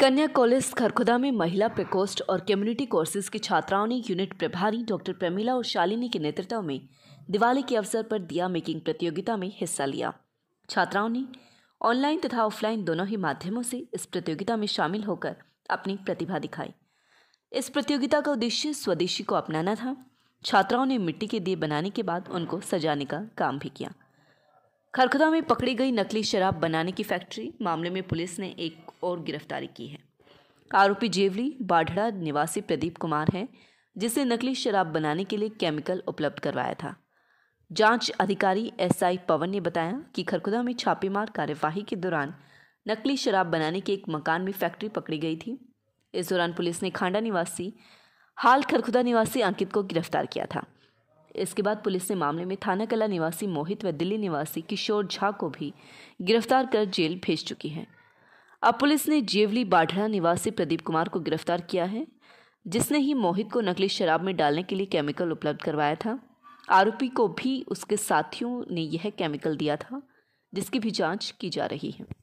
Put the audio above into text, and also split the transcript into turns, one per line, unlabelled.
कन्या कॉलेज खरखुदा में महिला प्रकोष्ठ और कम्युनिटी कोर्सेज की छात्राओं ने यूनिट प्रभारी डॉक्टर प्रमिला और शालिनी के नेतृत्व में दिवाली के अवसर पर दिया मेकिंग प्रतियोगिता में हिस्सा लिया छात्राओं ने ऑनलाइन तथा ऑफलाइन दोनों ही माध्यमों से इस प्रतियोगिता में शामिल होकर अपनी प्रतिभा दिखाई इस प्रतियोगिता का उद्देश्य स्वदेशी को अपनाना था छात्राओं ने मिट्टी के दिए बनाने के बाद उनको सजाने का काम भी किया खरखदा में पकड़ी गई नकली शराब बनाने की फैक्ट्री मामले में पुलिस ने एक और गिरफ्तारी की है आरोपी जेवली बाढ़ड़ा निवासी प्रदीप कुमार हैं जिसे नकली शराब बनाने के लिए केमिकल उपलब्ध करवाया था जांच अधिकारी एसआई पवन ने बताया कि खरखुदा में छापेमार कार्यवाही के दौरान नकली शराब बनाने के एक मकान में फैक्ट्री पकड़ी गई थी इस दौरान पुलिस ने खांडा निवासी हाल खरखुदा निवासी अंकित को गिरफ्तार किया था इसके बाद पुलिस ने मामले में थाना कला निवासी मोहित व दिल्ली निवासी किशोर झा को भी गिरफ्तार कर जेल भेज चुकी है अब पुलिस ने जेवली बाढ़ा निवासी प्रदीप कुमार को गिरफ्तार किया है जिसने ही मोहित को नकली शराब में डालने के लिए केमिकल उपलब्ध करवाया था आरोपी को भी उसके साथियों ने यह केमिकल दिया था जिसकी भी जांच की जा रही है